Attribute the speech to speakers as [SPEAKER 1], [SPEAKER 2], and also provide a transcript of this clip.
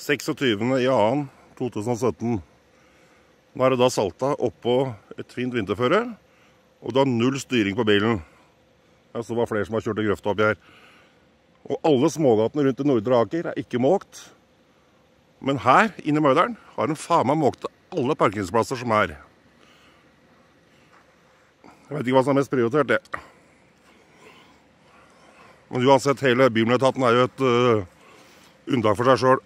[SPEAKER 1] 26.2.2017. Nå er det da salta oppå et fint vinterføre, og du har null styring på bilen. Jeg så det var flere som har kjørt i grøfta oppi her. Og alle smågatene rundt i Nordre Aker er ikke måkt. Men her, inne i Møyderen, har den faen meg måkt alle parkingsplasser som er. Jeg vet ikke hva som er mest prioritert, det. Men uansett, hele Bymiljøetaten er jo et uh, unntak for seg sjøl.